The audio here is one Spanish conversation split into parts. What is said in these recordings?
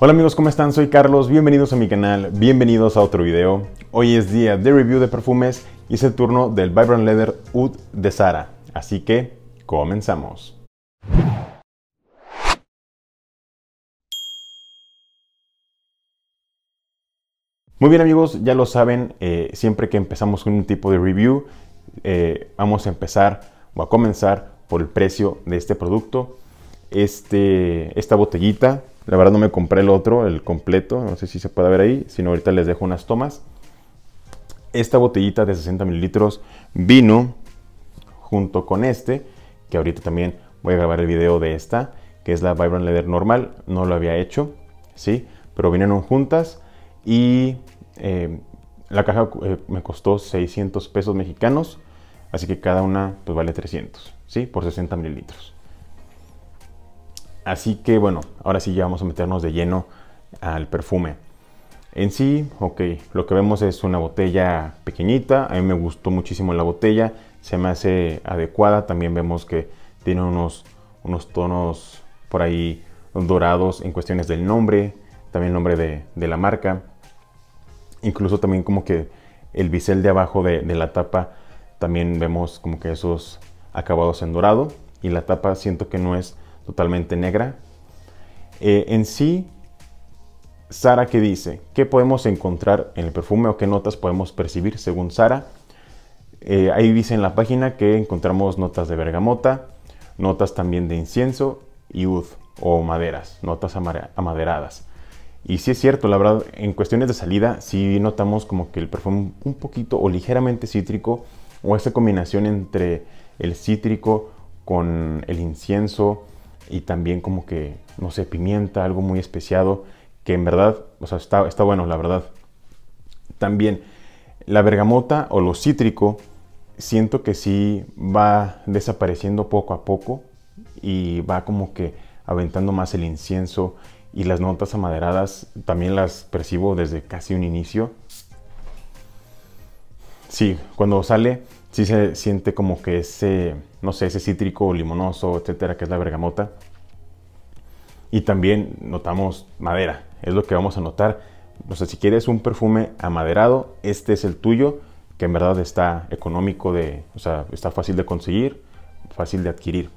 Hola amigos, ¿cómo están? Soy Carlos, bienvenidos a mi canal, bienvenidos a otro video. Hoy es día de review de perfumes y es el turno del Vibrant Leather Oud de Sara, así que comenzamos. Muy bien amigos, ya lo saben, eh, siempre que empezamos con un tipo de review, eh, vamos a empezar o a comenzar por el precio de este producto este, esta botellita. La verdad no me compré el otro, el completo, no sé si se puede ver ahí, sino ahorita les dejo unas tomas. Esta botellita de 60 mililitros vino junto con este, que ahorita también voy a grabar el video de esta, que es la Vibrant Leather normal, no lo había hecho, ¿sí? Pero vinieron juntas y eh, la caja eh, me costó 600 pesos mexicanos, así que cada una pues vale 300, ¿sí? Por 60 mililitros. Así que bueno, ahora sí ya vamos a meternos de lleno al perfume. En sí, ok, lo que vemos es una botella pequeñita, a mí me gustó muchísimo la botella, se me hace adecuada, también vemos que tiene unos, unos tonos por ahí dorados en cuestiones del nombre, también el nombre de, la marca, incluso también como que el bisel de abajo de, de, la tapa también vemos como que esos acabados en dorado y la tapa siento que no es totalmente negra. Eh, en sí, Sara que dice, ¿qué podemos encontrar en el perfume o qué notas podemos percibir según Sara? Eh, ahí dice en la página que encontramos notas de bergamota, notas también de incienso y ud o maderas, notas amaderadas. Y sí es cierto, la verdad, en cuestiones de salida sí notamos como que el perfume un poquito o ligeramente cítrico o esa combinación entre el cítrico con el incienso, y también como que, no sé, pimienta, algo muy especiado, que en verdad, o sea, está, está bueno, la verdad. También la bergamota o lo cítrico, siento que sí va desapareciendo poco a poco y va como que aventando más el incienso y las notas amaderadas también las percibo desde casi un inicio sí, cuando sale, sí se siente como que ese, no sé, ese cítrico limonoso, etcétera, que es la bergamota. Y también notamos madera, es lo que vamos a notar. O sea, si quieres un perfume amaderado, este es el tuyo, que en verdad está económico, de, o sea, está fácil de conseguir, fácil de adquirir.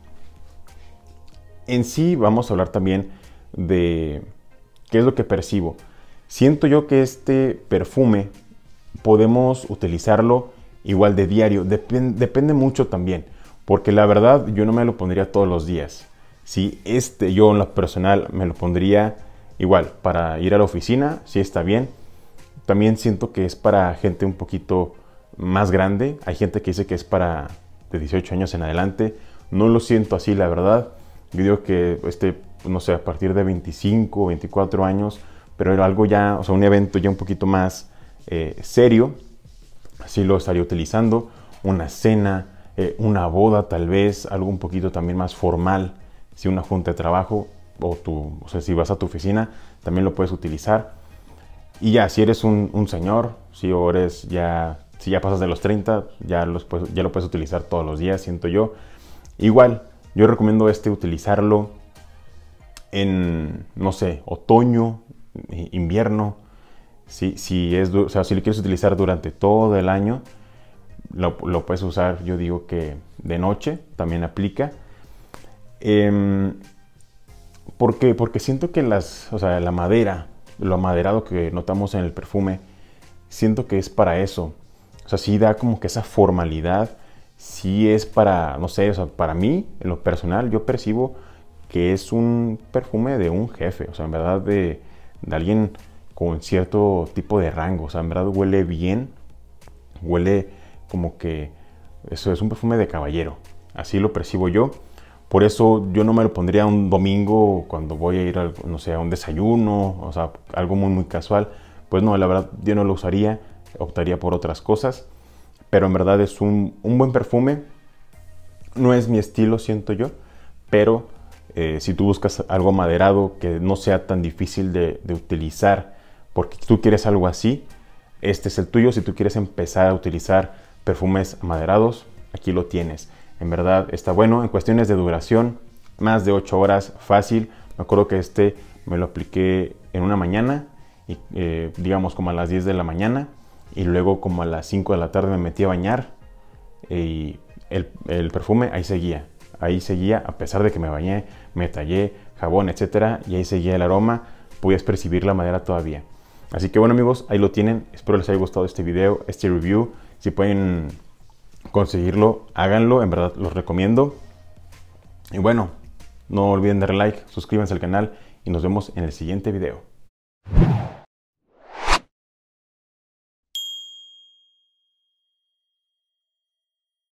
En sí vamos a hablar también de qué es lo que percibo. Siento yo que este perfume podemos utilizarlo igual de diario. Depende, mucho también, porque la verdad yo no me lo pondría todos los días. Si este yo en lo personal me lo pondría igual para ir a la oficina, si está bien. También siento que es para gente un poquito más grande. Hay gente que dice que es para de 18 años en adelante. No lo siento así, la verdad. Yo digo que este, no sé, a partir de 25 o 24 años, pero era algo ya, o sea, un evento ya un poquito más eh, serio, si lo estaría utilizando, una cena, eh, una boda tal vez, algo un poquito también más formal, si una junta de trabajo o, tu, o sea, si vas a tu oficina, también lo puedes utilizar. Y ya, si eres un, señor, si eres ya, si ya pasas de los 30, ya, los, ya lo puedes utilizar todos los días, siento yo. Igual, yo recomiendo este utilizarlo en, no sé, otoño, invierno, si, es, si lo quieres utilizar durante todo el año, lo, puedes usar, yo digo que de noche también aplica. Em, Porque siento que las, la madera, lo amaderado que notamos en el perfume, siento que es para eso. O sea, da como que esa formalidad, si es para, no sé, para mí, en lo personal, yo percibo que es un perfume de un jefe, o sea, en verdad de, de alguien con cierto tipo de rango. O sea, en verdad huele bien, huele como que eso es un perfume de caballero. Así lo percibo yo. Por eso yo no me lo pondría un domingo cuando voy a ir a, no un desayuno, o sea, algo muy, muy casual. Pues no, la verdad yo no lo usaría, optaría por otras cosas. Pero en verdad es un, buen perfume. No es mi estilo, siento yo, pero eh, si tú buscas algo maderado que no sea tan difícil de utilizar porque tú quieres algo así, este es el tuyo. Si tú quieres empezar a utilizar perfumes maderados aquí lo tienes. En verdad está bueno. En cuestiones de duración, más de 8 horas, fácil. Me acuerdo que este me lo apliqué en una mañana, y, eh, digamos como a las 10 de la mañana, y luego como a las 5 de la tarde me metí a bañar y el, perfume ahí seguía. Ahí seguía, a pesar de que me bañé, me tallé, jabón, etcétera, y ahí seguía el aroma, puedes percibir la madera todavía. Así que bueno amigos, ahí lo tienen. Espero les haya gustado este video, este review. Si pueden conseguirlo, háganlo. En verdad los recomiendo. Y bueno, no olviden darle like, suscríbanse al canal y nos vemos en el siguiente video.